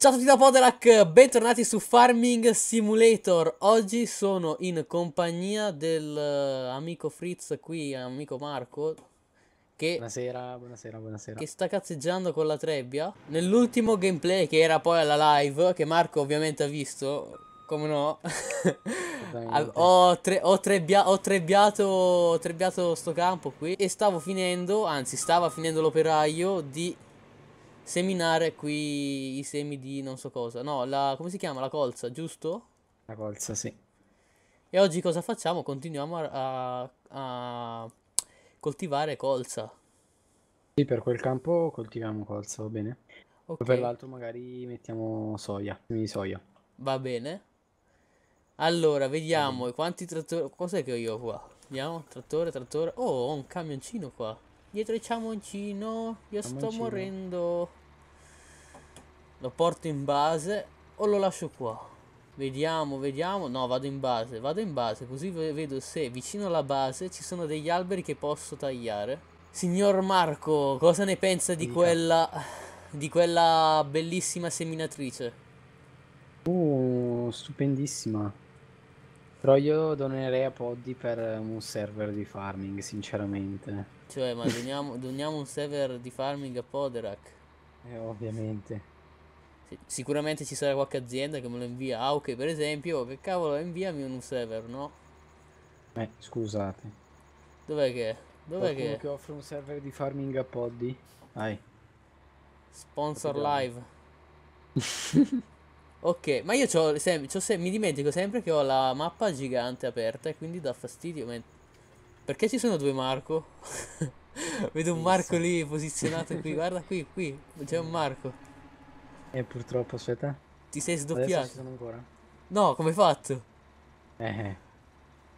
Ciao a tutti da Podelac, bentornati su Farming Simulator Oggi sono in compagnia dell'amico eh, uh, Fritz qui, amico Marco che, Buonasera, buonasera, buonasera Che sta cazzeggiando con la trebbia Nell'ultimo gameplay che era poi alla live, che Marco ovviamente ha visto Come no ho, tre, ho, trebbia, ho, trebbiato, ho trebbiato sto campo qui E stavo finendo, anzi stava finendo l'operaio di seminare qui i semi di non so cosa. No, la, come si chiama? La colza, giusto? La colza, sì. E oggi cosa facciamo? Continuiamo a, a, a coltivare colza. Sì, per quel campo coltiviamo colza, va bene? Okay. Per l'altro magari mettiamo soia, semi di soia. Va bene. Allora, vediamo mm. quanti trattori... Cos'è che ho io qua? Vediamo, trattore, trattore... Oh, ho un camioncino qua. Dietro il ciamoncino, io Camoncino. sto morendo. Lo porto in base o lo lascio qua? Vediamo, vediamo. No, vado in base, vado in base. Così vedo se vicino alla base ci sono degli alberi che posso tagliare. Signor Marco, cosa ne pensa di eh. quella, di quella bellissima seminatrice? Uh, stupendissima. Però io donerei a Poddy per un server di farming, sinceramente. Cioè, ma doniamo, doniamo un server di farming a Poderak? Eh, ovviamente sicuramente ci sarà qualche azienda che me lo invia. Ah, ok, per esempio, che cavolo, inviami un server, no? Eh, scusate. Dov'è che? Dov'è che? che offre un server di farming a poddy. Vai. Sponsor live. ok, ma io c'ho, sem- c'ho sem- mi dimentico sempre che ho la mappa gigante aperta e quindi dà fastidio. Perché ci sono due Marco? Vedo un Marco lì posizionato qui, guarda qui, qui, c'è un Marco. E purtroppo, aspetta. Ti sei sdoppiato. No, come hai fatto? Eh,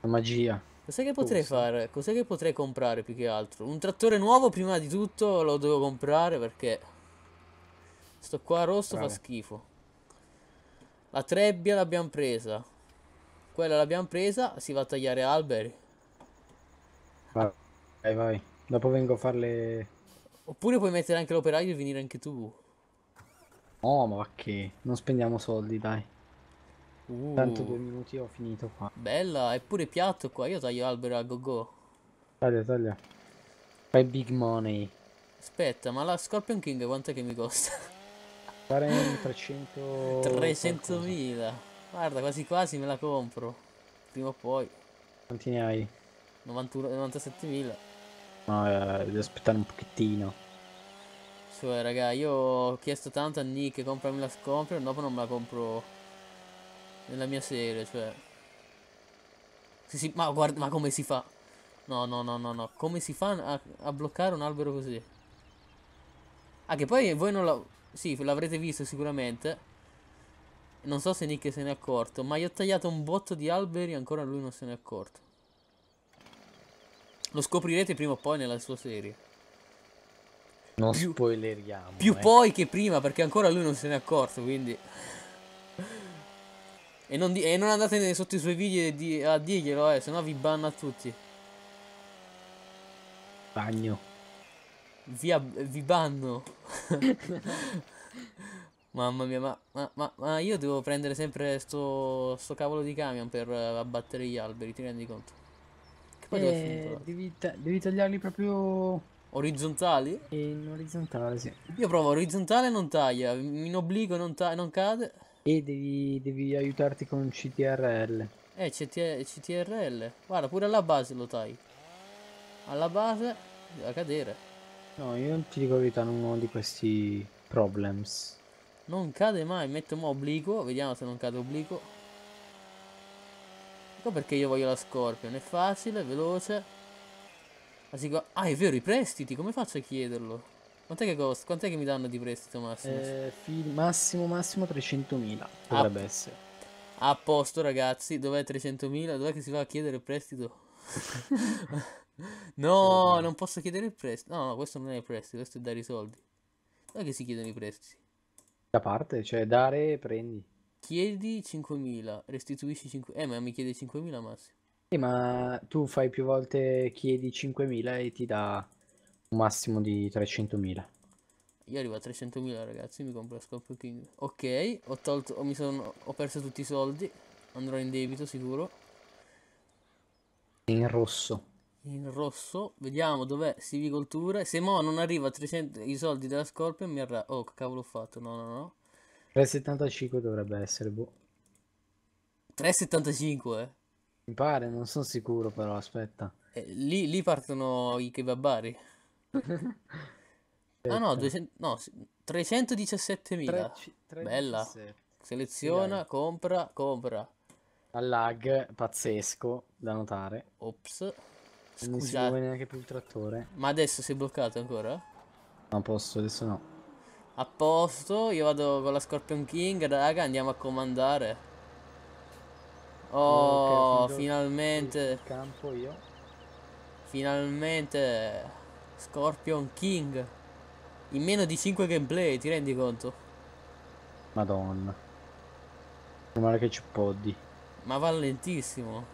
la magia. Cos'è che potrei Uso. fare? Cos'è che potrei comprare più che altro? Un trattore nuovo prima di tutto lo devo comprare perché... Sto qua rosso Brave. fa schifo. La trebbia l'abbiamo presa. Quella l'abbiamo presa, si va a tagliare alberi. Vai, vai, vai. Dopo vengo a farle... Oppure puoi mettere anche l'operaio e venire anche tu. Oh, ma che? Non spendiamo soldi, dai. Uh. Tanto due minuti ho finito qua. Bella, è pure piatto qua. Io taglio albero a go go. Taglia, taglia. Fai big money. Aspetta, ma la Scorpion King quant'è che mi costa? Pare 300... 300.000. Guarda, quasi quasi me la compro. Prima o poi. Quanti ne hai? 91... 97.000. No, eh, devo aspettare un pochettino cioè raga io ho chiesto tanto a Nick comprami la compra dopo non me la compro nella mia serie cioè sì, sì, ma guarda ma come si fa no no no no no come si fa a, a bloccare un albero così ah che poi voi non la sì l'avrete visto sicuramente non so se Nick se ne è accorto ma io ho tagliato un botto di alberi ancora lui non se ne è accorto lo scoprirete prima o poi nella sua serie non più, spoileriamo. Più eh. poi che prima, perché ancora lui non se n'è accorto, quindi... E non, e non, andate sotto i suoi video di a dirglielo, eh, sennò vi banna tutti. Bagno. Via, vi banno. Mamma mia, ma, ma, ma, ma, io devo prendere sempre sto, sto cavolo di camion per uh, abbattere gli alberi, ti rendi conto? Che poi eh, devo finire. Devi, ta devi tagliarli proprio Orizzontali? In orizzontale, sì. Io provo orizzontale non taglia, in obbligo non, non cade. E devi, devi, aiutarti con CTRL. Eh, CT CTRL. Guarda, pure alla base lo tagli. Alla base deve cadere. No, io non ti dico la verità, non ho di questi problems. Non cade mai, metto mo obliquo, vediamo se non cade obliquo. Ecco perché io voglio la Scorpion, è facile, veloce. Ah, è vero, i prestiti, come faccio a chiederlo? Quant'è che costa? Quant'è che mi danno di prestito massimo? Eh, massimo massimo 300.000 ah. dovrebbe a essere. A posto ragazzi, dov'è 300.000? Dov'è che si va a chiedere il prestito? no, non posso chiedere il prestito. No, no, questo non è il prestito, questo è dare i soldi. Dov'è che si chiedono i prestiti? Da parte, cioè dare e prendi. Chiedi 5.000, restituisci 5.000. Eh, ma mi chiede 5.000 massimo. Sì, ma tu fai più volte chiedi 5.000 e ti dà un massimo di 300.000. Io arrivo a 300.000 ragazzi, mi compro la Scorpio King. Ok, ho tolto, ho, sono, ho perso tutti i soldi, andrò in debito sicuro. In rosso. In rosso, vediamo dov'è Sivicoltura. Se mo non arriva a 300 i soldi della Scorpio mi arra... Oh, che cavolo ho fatto, no no no. 3,75 dovrebbe essere, boh. 3,75? eh. Mi pare, non sono sicuro però, aspetta. Eh, lì, lì, partono i kebabari. ah no, 200, no 317.000. 3, Bella. Seleziona, Dai. compra, compra. Al lag pazzesco da notare. Ops. Scusate. Non si muove neanche più il trattore. Ma adesso si è bloccato ancora? No, posso, adesso no. A posto, io vado con la Scorpion King, raga, andiamo a comandare. Oh, okay, finalmente. Campo io. Finalmente. Scorpion King. In meno di 5 gameplay, ti rendi conto? Madonna. Male che ci poddi. Ma va lentissimo.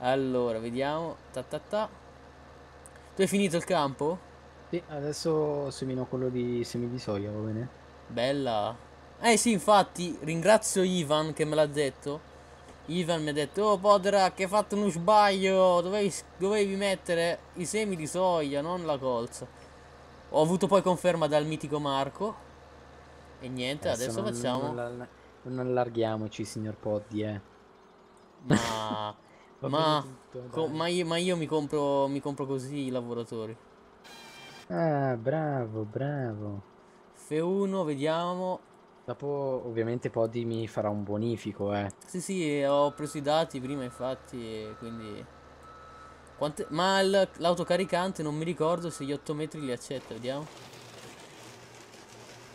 allora, vediamo. Ta, ta, ta. Tu hai finito il campo? Sì, adesso semino quello di semi di soia, va bene? Bella. Eh sì, infatti, ringrazio Ivan che me l'ha detto. Ivan mi ha detto, oh Podera, che hai fatto uno sbaglio, dovevi, dovevi mettere i semi di soia, non la colza. Ho avuto poi conferma dal mitico Marco. E niente, adesso, adesso non, facciamo... Non, non, allarghiamoci, signor Poddi, eh. Ma... ma, tutto, ma, io, ma, io, mi compro, mi compro così i lavoratori. Ah, bravo, bravo. F1, vediamo. Dopo ovviamente Podi mi farà un bonifico, eh. Sì, sì, ho preso i dati prima infatti, quindi... Quante... Ma l'autocaricante non mi ricordo se gli 8 metri li accetta, vediamo.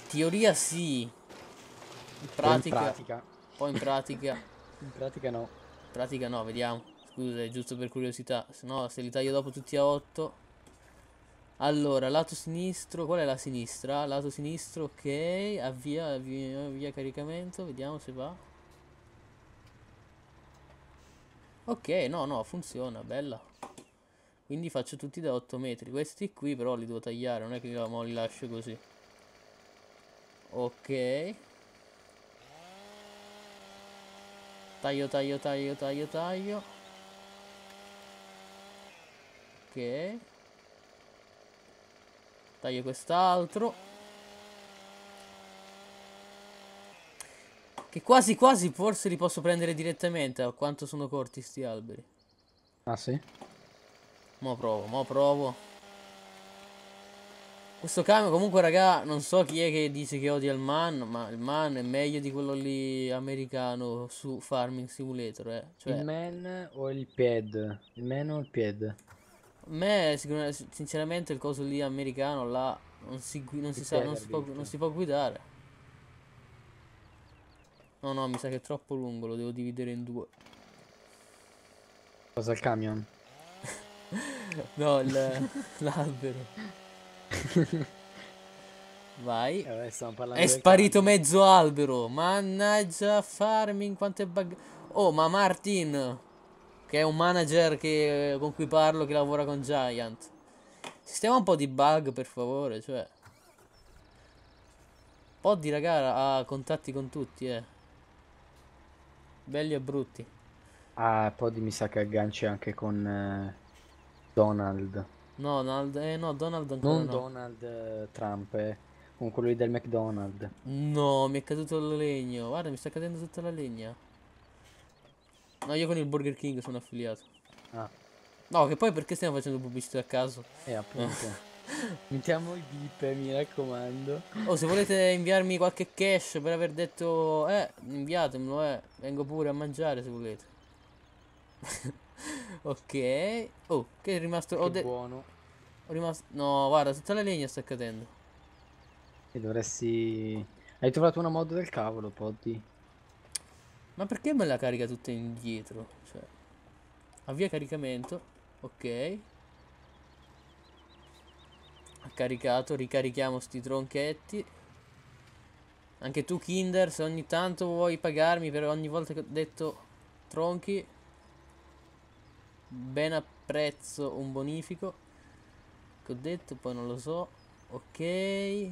Teoria sì. In pratica... Poi in pratica. Poi in pratica. in pratica no. In pratica no, vediamo. Scusa, è giusto per curiosità. Se no, se li taglio dopo tutti a 8... Allora, lato sinistro, qual è la sinistra? Lato sinistro, ok, avvia, avvia, avvia caricamento, vediamo se va. Ok, no, no, funziona, bella. Quindi faccio tutti da 8 metri. Questi qui però li devo tagliare, non è che mo li lascio così. Ok. Taglio, taglio, taglio, taglio, taglio. Ok. Taglio quest'altro. Che quasi quasi forse li posso prendere direttamente a quanto sono corti sti alberi. Ah sì? Mo provo, mo provo. Questo camion comunque raga non so chi è che dice che odia il man ma il man è meglio di quello lì americano su Farming Simulator eh. Cioè... Il man o il pad? Il man o il pad? me sinceramente il coso lì americano là non si, non si, sa, non si, può, non si può guidare. No, no, mi sa che è troppo lungo, lo devo dividere in due. Cosa il camion? no, l'albero. Vai. Eh, è sparito camion. mezzo albero. Mannaggia farming, quanto è bug... Oh, ma Martin! che è un manager che, con cui parlo che lavora con Giant. Sistema un po' di bug per favore, cioè. Po' di raga ha contatti con tutti, eh. Belli e brutti. Ah, Poddy mi sa che agganci anche con eh, Donald. No, Donald, eh, no, Donald ancora Non no. Donald eh, Trump, eh. Con quello lì del McDonald's. No, mi è caduto il legno. Guarda, mi sta cadendo tutta la legna. No, io con il Burger King sono affiliato. Ah. No, che poi perché stiamo facendo pubblicità a caso? Eh, appunto. Mettiamo i bip, mi raccomando. Oh, se volete inviarmi qualche cash per aver detto, eh, inviatemelo, eh. Vengo pure a mangiare se volete. ok. Oh, che è rimasto... Che ho buono. Ho rimasto... No, guarda, tutta la legna sta cadendo. E dovresti... Hai trovato una mod del cavolo, Poddy. Ma perché me la carica tutta indietro? Cioè, avvia caricamento. Ok. Ha caricato, ricarichiamo sti tronchetti. Anche tu Kinder, se ogni tanto vuoi pagarmi per ogni volta che ho detto tronchi, ben apprezzo un bonifico. Che ho detto, poi non lo so. Ok.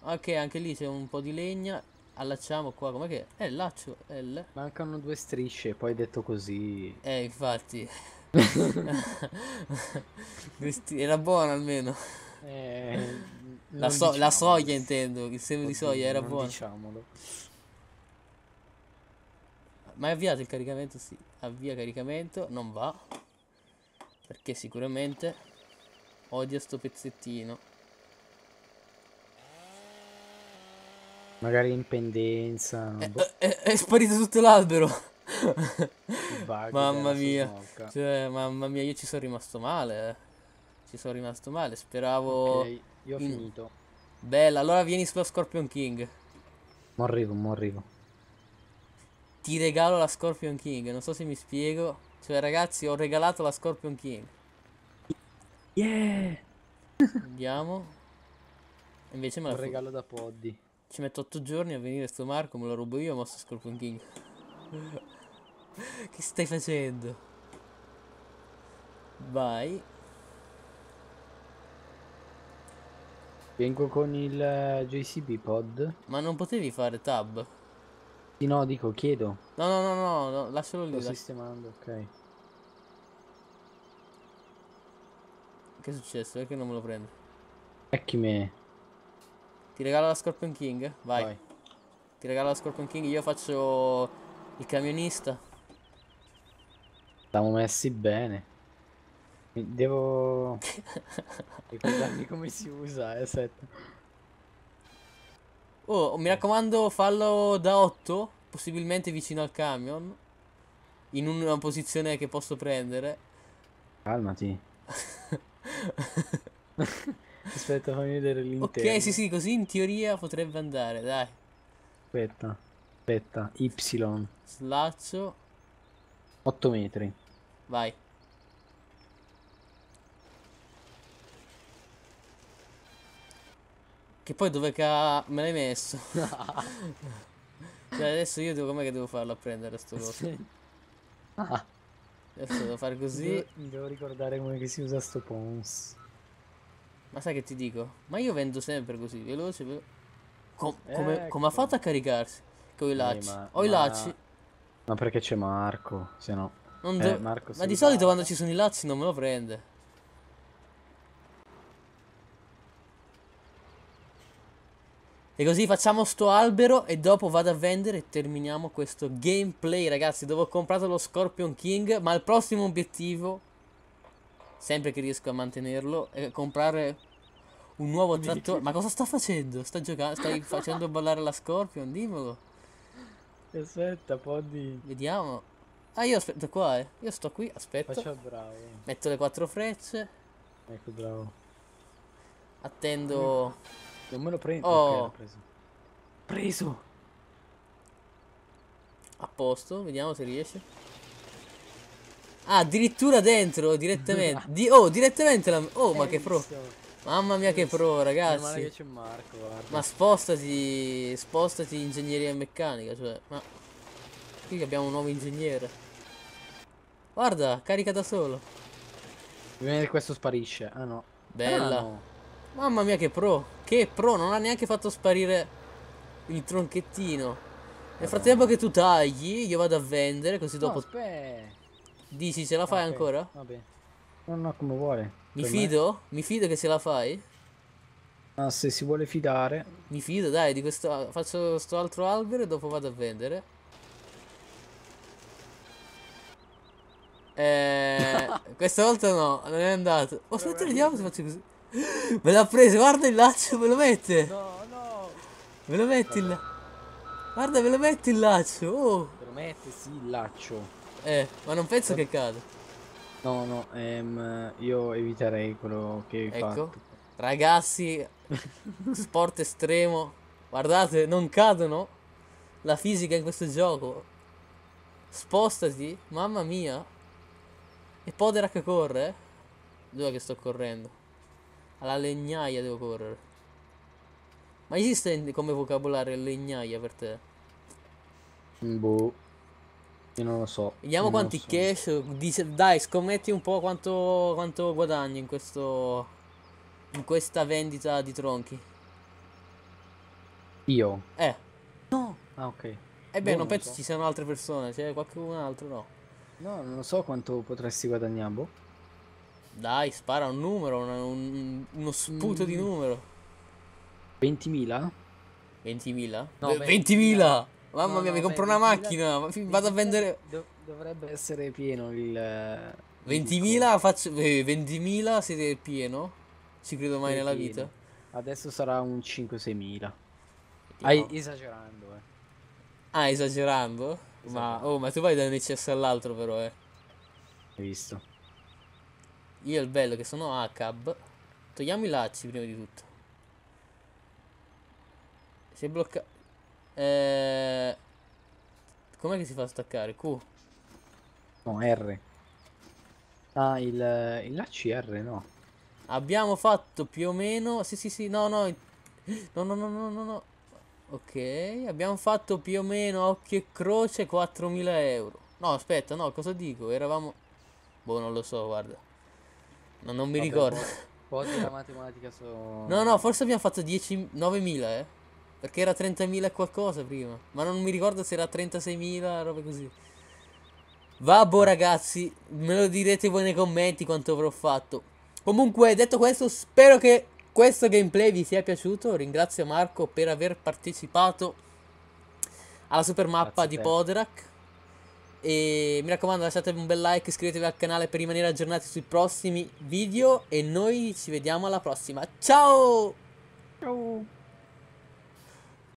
Ok, anche lì c'è un po' di legna allacciamo qua com'è che è eh, laccio L mancano due strisce poi detto così eh infatti era buona almeno eh, la, so diciamolo. la, soia intendo il seme di soglia era buono diciamolo ma è avviato il caricamento sì avvia caricamento non va perché sicuramente Odio sto pezzettino Magari in pendenza. Boh. È, è, è sparito tutto l'albero. mamma mia. Cioè, mamma mia, io ci sono rimasto male. Eh. Ci sono rimasto male. Speravo. Okay, io ho in... finito. Bella, allora vieni sulla Scorpion King. Mo arrivo, mo arrivo. Ti regalo la Scorpion King. Non so se mi spiego. Cioè, ragazzi, ho regalato la Scorpion King. Yeah! Andiamo. Invece me la. Un regalo da Poddy. Ci metto 8 giorni a venire sto Marco, me lo rubo io, ma sto Scorpion King. che stai facendo? Vai. Vengo con il eh, JCB pod. Ma non potevi fare tab? Sì, no, dico, chiedo. No, no, no, no, no lascialo lì. Sto lasci sistemando, ok. Che è successo? Perché non me lo prendo? Ecchi me. Ti regalo la Scorpion King? Vai. Vai. Ti regalo la Scorpion King, io faccio il camionista. Siamo messi bene. Devo ricordarmi come si usa, eh, set. Oh, mi eh. raccomando, fallo da 8, possibilmente vicino al camion, in una posizione che posso prendere. Calmati. Aspetta, fammi vedere l'interno. Ok, sì, sì, così in teoria potrebbe andare, dai. Aspetta, aspetta, Y. Slaccio. 8 metri. Vai. Che poi dove ca... me l'hai messo? cioè adesso io devo... com'è che devo farlo a prendere sto coso? Sì. Ah. Adesso devo fare così. Devo, devo ricordare come si usa sto pons. Ma sai che ti dico? Ma io vendo sempre così, veloce, velo- Com- eh, come, Ecco. come ha fatto a caricarsi? Con i lacci. ma, Ho i lacci. ma perché c'è Marco? Se no, Non eh, do- Marco Ma si di solito quando ci sono i lacci non me lo prende. E così facciamo sto albero e dopo vado a vendere e terminiamo questo gameplay, ragazzi, dove ho comprato lo Scorpion King, ma il prossimo obiettivo sempre che riesco a mantenerlo, e comprare un nuovo trattore. Ma cosa sta facendo? Sta giocando, stai facendo ballare la Scorpion, dimmelo. Aspetta, podi. Vediamo. Ah, io aspetto qua, eh. Io sto qui, aspetto. Faccia bravo. Metto le quattro frecce. Ecco, bravo. Attendo. Non me lo prendo. Oh. Okay, preso. preso. A posto, vediamo se riesce. Ah, addirittura dentro, direttamente. Di, oh, direttamente la... Oh, ma che pro. Mamma mia che pro, ragazzi. Che Marco, ma spostati, spostati ingegneria meccanica, cioè. Ma qui abbiamo un nuovo ingegnere. Guarda, carica da solo. Bisogna questo sparisce. Ah no. Bella. Ah, no. Mamma mia che pro. Che pro, non ha neanche fatto sparire il tronchettino. Nel eh, frattempo che tu tagli, io vado a vendere così dopo... No, Dici ce la fai okay. ancora? Vabbè. bene. No, no, come vuole. Mi fido? Me. Mi fido che ce la fai? Ma se si vuole fidare. Mi fido, dai, di questo. Faccio questo altro albero e dopo vado a vendere. Eh, questa volta no, non è andato. Oh, aspetta, vediamo se faccio così. Me l'ha preso, guarda il laccio, me lo mette. No, no. Me lo metti il laccio. Guarda, me lo metti il laccio. Oh. Me lo metti, sì, il laccio. Eh, ma non penso che cade. No, no, ehm, io eviterei quello che hai ecco. Fatto. Ragazzi, sport estremo. Guardate, non cadono. La fisica in questo gioco. Spostati, mamma mia. E Podera corre. Dove che sto correndo? Alla legnaia devo correre. Ma esiste come vocabolario legnaia per te? Boh. Io non lo so. Vediamo quanti so. cash. Dai, scommetti un po' quanto, quanto guadagni in questo. In questa vendita di tronchi. Io? Eh. No. Ah, ok. Ebbene, eh non, boh, non penso so. ci siano altre persone. C'è qualcun altro, no? No, non so quanto potresti guadagnare, boh. Dai, spara un numero, un, un, uno sputo mm. di numero. 20.000? 20.000? No, 20.000! 20 Mamma no, mia, no, mi compro una macchina. Vado a vendere. Dov dovrebbe essere pieno il. 20.000 faccio. 20.000 eh, siete pieno? Ci credo mai nella pieno. vita. Adesso sarà un 5-6.000. Hai... Esagerando, eh. Ah, esagerando? Ma, esatto. oh, ma tu vai da un eccesso all'altro, però, eh. Hai visto? Io il bello che sono ACAB. Togliamo i lacci prima di tutto. Si è bloccato. Eh... Com'è che si fa a staccare? Q? No, R. Ah, il, il ACR no. Abbiamo fatto più o meno... Sì, sì, sì, no, no. No, no, no, no, no, no. Ok, abbiamo fatto più o meno occhio e croce 4.000 euro. No, aspetta, no, cosa dico? Eravamo... Boh, non lo so, guarda. No, non mi Vabbè, ricordo. Po' della matematica sono... No, no, forse abbiamo fatto 10... 9.000, eh. Perché era 30.000 e qualcosa prima. Ma non mi ricordo se era 36.000, roba così. Vabbè ragazzi, me lo direte voi nei commenti quanto avrò fatto. Comunque, detto questo, spero che questo gameplay vi sia piaciuto. Ringrazio Marco per aver partecipato alla super mappa di Podrak. E mi raccomando lasciate un bel like, iscrivetevi al canale per rimanere aggiornati sui prossimi video e noi ci vediamo alla prossima. Ciao! Ciao!